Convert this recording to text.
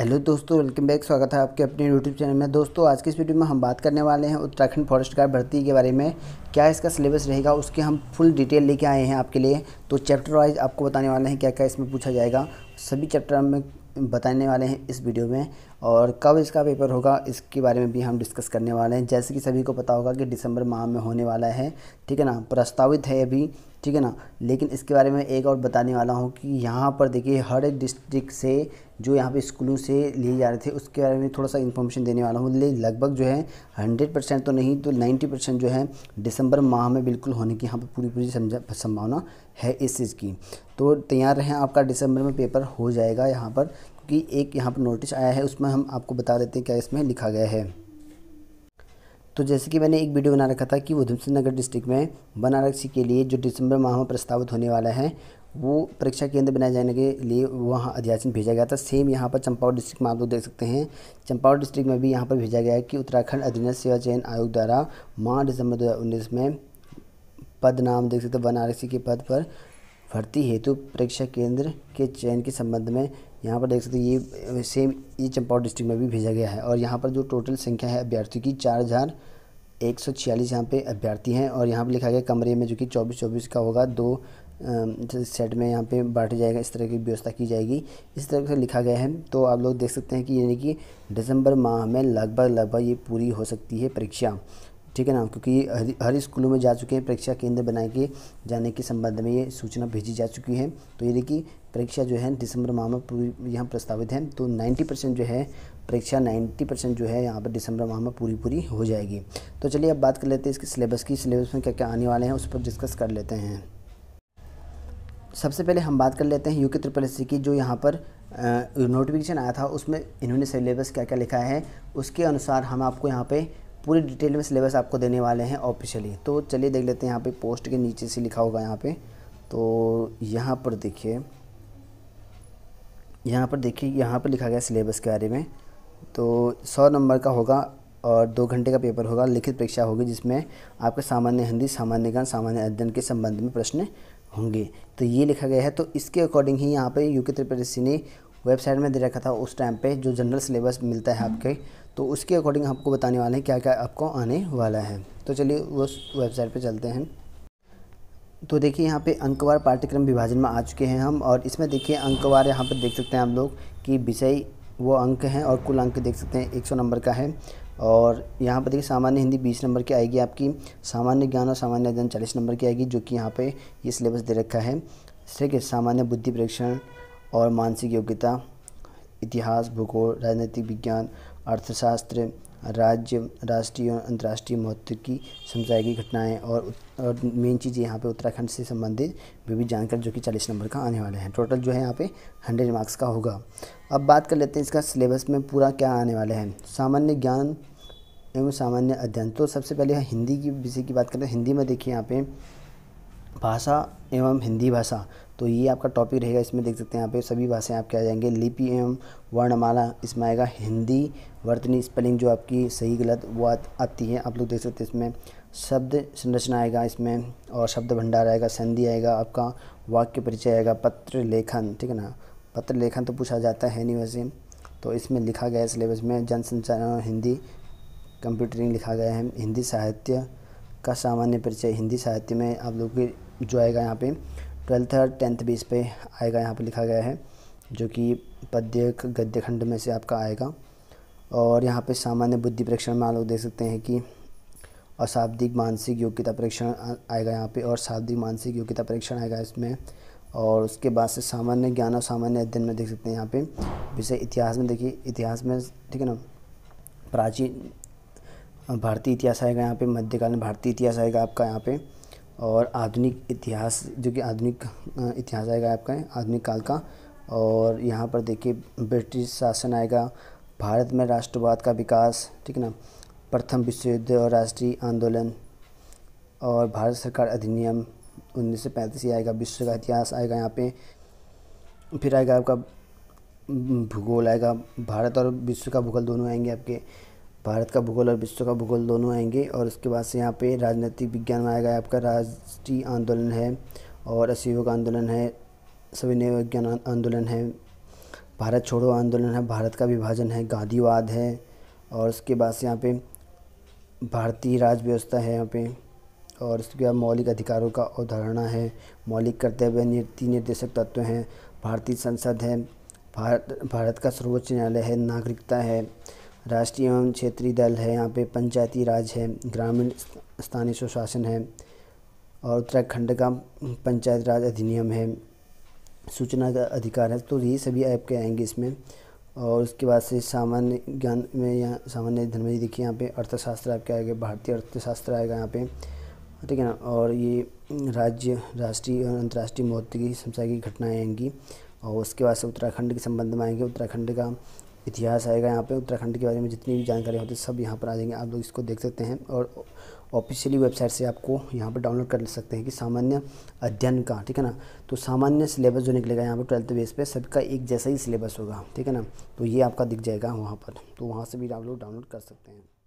hello दोस्तों welcome back स्वागत है आपके अपने यूट्यूब चैनल में दोस्तों आज की इस वीडियो में हम बात करने वाले हैं उत्तराखंड फॉरेस्ट गार्ड भर्ती के बारे में क्या इसका सिलेबस रहेगा उसके हम फुल डिटेल लेके आए हैं आपके लिए तो चैप्टर वाइज आपको बताने वाले हैं क्या क्या इसमें पूछा जाएगा सभी चैप्टर हमें बताने वाले हैं इस वीडियो में और कब इसका पेपर होगा इसके बारे में भी हम डिस्कस करने वाले हैं जैसे कि सभी को पता होगा कि दिसंबर माह में होने वाला है ठीक है ना प्रस्तावित है अभी ठीक है ना लेकिन इसके बारे में एक और बताने वाला हूँ कि यहाँ पर देखिए हर एक डिस्ट्रिक्ट से जो यहाँ पे स्कूलों से लिए जा रहे थे उसके बारे में थोड़ा सा इन्फॉर्मेशन देने वाला हूँ लगभग जो है हंड्रेड परसेंट तो नहीं तो नाइन्टी परसेंट जो है दिसंबर माह में बिल्कुल होने की यहाँ पर पूरी पूरी समझा संभावना है इस चीज़ की तो तैयार रहें आपका दिसंबर में पेपर हो जाएगा यहाँ पर की एक यहाँ पर नोटिस आया है उसमें हम आपको बता देते हैं क्या इसमें लिखा गया है तो जैसे कि मैंने एक वीडियो बना रखा था कि उधमसिंह नगर डिस्ट्रिक्ट में वन आरक्षी के लिए जो दिसंबर माह में प्रस्तावित होने वाला है वो परीक्षा केंद्र बनाए जाने के लिए वहाँ अध्याचन भेजा गया था सेम यहाँ पर चंपावत डिस्ट्रिक्ट में आप लोग देख सकते हैं चंपावत डिस्ट्रिक्ट में भी यहाँ पर भेजा गया है कि उत्तराखंड अधीन सेवा चयन आयोग द्वारा माह दिसंबर दो में पद नाम देख सकते हैं वन आरक्षी के पद पर भर्ती हेतु परीक्षा केंद्र के चयन के संबंध में यहाँ पर देख सकते हैं ये सेम ये चंपावत डिस्ट्रिक्ट में भी भेजा गया है और यहाँ पर जो टोटल संख्या है अभ्यर्थियों की चार हज़ार एक सौ छियालीस यहाँ पर अभ्यर्थी हैं और यहाँ पर लिखा गया कमरे में जो कि चौबीस चौबीस का होगा दो सेट में यहाँ पे बांटा जाएगा इस तरह की व्यवस्था की जाएगी इस तरह से लिखा गया है तो आप लोग देख सकते हैं कि यानी कि दिसंबर माह में लगभग लगभग ये पूरी हो सकती है परीक्षा ठीक है ना क्योंकि हर हर स्कूलों में जा चुके हैं परीक्षा केंद्र बनाए के जाने के संबंध में ये सूचना भेजी जा चुकी है तो ये देखिए परीक्षा जो है दिसंबर माह में पूरी यहाँ प्रस्तावित है तो 90 परसेंट जो है परीक्षा 90 परसेंट जो है यहाँ पर दिसंबर माह में पूरी पूरी हो जाएगी तो चलिए अब बात कर लेते हैं इसके सिलेबस की सिलेबस में क्या क्या आने वाले हैं उस पर डिस्कस कर लेते हैं सबसे पहले हम बात कर लेते हैं यू के ट्रिपल एस की जो यहाँ पर नोटिफिकेशन आया था उसमें इन्होंने सिलेबस क्या क्या लिखा है उसके अनुसार हम आपको यहाँ पे पूरी डिटेल में सिलेबस आपको देने वाले हैं ऑफिशियली तो चलिए देख लेते हैं यहाँ पे पोस्ट के नीचे से लिखा होगा यहाँ पे तो यहाँ पर देखिए यहाँ पर देखिए यहाँ पर लिखा गया सिलेबस के बारे में तो सौ नंबर का होगा और दो घंटे का पेपर होगा लिखित परीक्षा होगी जिसमें आपके सामान्य हिंदी सामान्य ज्ञान सामान्य अध्ययन के संबंध में प्रश्न होंगे तो ये लिखा गया है तो इसके अकॉर्डिंग ही यहाँ पर यूके त्रिपुरेशी ने वेबसाइट में दे रखा था उस टाइम पे जो जनरल सिलेबस मिलता है आपके तो उसके अकॉर्डिंग आपको बताने वाले हैं क्या क्या आपको आने वाला है तो चलिए उस वेबसाइट पर चलते हैं तो देखिए यहाँ पे अंकवार पाठ्यक्रम विभाजन में आ चुके हैं हम और इसमें देखिए अंकवार यहाँ पर देख सकते हैं हम लोग कि विषय वो अंक हैं और कुल अंक देख सकते हैं एक नंबर का है और यहाँ पर देखिए सामान्य हिंदी 20 नंबर की आएगी आपकी सामान्य ज्ञान और सामान्य अध्ययन 40 नंबर की आएगी जो कि यहाँ पे ये यह सिलेबस दे रखा है ठीक है सामान्य बुद्धि परीक्षण और मानसिक योग्यता इतिहास भूगोल राजनीतिक विज्ञान अर्थशास्त्र राज्य राष्ट्रीय और अंतर्राष्ट्रीय महत्व की समझाई गई घटनाएँ और, और मेन चीज़ यहाँ पे उत्तराखंड से संबंधित विविध जानकारी जो कि चालीस नंबर का आने वाले हैं टोटल जो है यहाँ पे हंड्रेड मार्क्स का होगा अब बात कर लेते हैं इसका सिलेबस में पूरा क्या आने वाला है सामान्य ज्ञान एवं सामान्य अध्ययन तो सबसे पहले हिंदी की विषय की बात करें हिंदी में देखिए यहाँ पे भाषा एवं हिंदी भाषा तो ये आपका टॉपिक रहेगा इसमें देख सकते हैं यहाँ पे सभी भाषाएं आपके आ जाएंगे लिपि एवं वर्णमाला इसमें आएगा हिंदी वर्तनी स्पेलिंग जो आपकी सही गलत वो आती है आप लोग देख सकते हैं इसमें शब्द संरचना आएगा इसमें और शब्द भंडार आएगा संधि आएगा आपका वाक्य परिचय आएगा पत्र लेखन ठीक है ना पत्र लेखन तो पूछा जाता है नहीं वैसे तो इसमें लिखा गया है सिलेबस में जनसंचार हिंदी कंप्यूटरिंग लिखा गया है हिंदी साहित्य का सामान्य परिचय हिंदी साहित्य में आप लोग के जो आएगा यहाँ पे ट्वेल्थ और टेंथ बेस पे आएगा यहाँ पे लिखा गया है जो कि पद्य गद्य खंड में से आपका आएगा और यहाँ पे सामान्य बुद्धि परीक्षण में आप लोग देख सकते हैं कि अशाब्दिक मानसिक योग्यता परीक्षण आएगा यहाँ पे और शाब्दिक मानसिक योग्यता परीक्षण आएगा इसमें और उसके बाद से सामान्य ज्ञान और सामान्य अध्ययन में देख सकते हैं यहाँ पे विषय इतिहास में देखिए इतिहास में ठीक है ना प्राचीन भारतीय इतिहास आएगा यहाँ पे मध्यकालीन भारतीय इतिहास आएगा आपका यहाँ पे और आधुनिक इतिहास जो कि आधुनिक इतिहास आएगा आपका आधुनिक काल का और यहाँ पर देखिए ब्रिटिश शासन आएगा भारत में राष्ट्रवाद का विकास ठीक है ना प्रथम विश्व युद्ध और राष्ट्रीय आंदोलन और भारत सरकार अधिनियम 1935 ही आएगा विश्व का इतिहास आएगा यहाँ पे फिर आएगा आपका भूगोल आएगा भारत और विश्व का भूगोल दोनों आएंगे आपके भारत का भूगोल और विश्व का भूगोल दोनों आएंगे और उसके बाद से यहाँ पे राजनीतिक विज्ञान में आएगा आपका राष्ट्रीय आंदोलन है और असहयोग आंदोलन है सविनय विज्ञान आंदोलन है भारत छोड़ो आंदोलन है भारत का विभाजन है गांधीवाद है और उसके बाद से यहाँ पे भारतीय राज व्यवस्था है यहाँ पे और उसके बाद मौलिक अधिकारों का अवधारणा है मौलिक कर्तव्य नीति निर्देशक तत्व हैं भारतीय संसद है भारत भारत का सर्वोच्च न्यायालय है नागरिकता है राष्ट्रीय एवं क्षेत्रीय दल है यहाँ पे पंचायती राज है ग्रामीण स्थानीय सुशासन है और उत्तराखंड का पंचायत राज अधिनियम है सूचना का अधिकार है तो ये सभी ऐप के आएंगे इसमें और उसके बाद से सामान्य ज्ञान में यहाँ सामान्य धर्म में देखिए यहाँ पे अर्थशास्त्र आपके आएगा भारतीय अर्थशास्त्र आएगा यहाँ पे ठीक है ना और ये राज्य राष्ट्रीय और अंतर्राष्ट्रीय महत्व की संसार की घटनाएँ आएंगी और उसके बाद से उत्तराखंड के संबंध में आएंगे उत्तराखंड का इतिहास आएगा यहाँ पे उत्तराखंड के बारे में जितनी भी जानकारी होती है सब यहाँ पर आ जाएंगे आप लोग इसको देख सकते हैं और ऑफिशियली वेबसाइट से आपको यहाँ पर डाउनलोड कर सकते हैं कि सामान्य अध्ययन का ठीक है ना तो सामान्य सिलेबस जो निकलेगा यहाँ पर ट्वेल्थ बेस पे सबका एक जैसा ही सिलेबस होगा ठीक है ना तो ये आपका दिख जाएगा वहाँ पर तो वहाँ से भी आप लोग डाउनलोड कर सकते हैं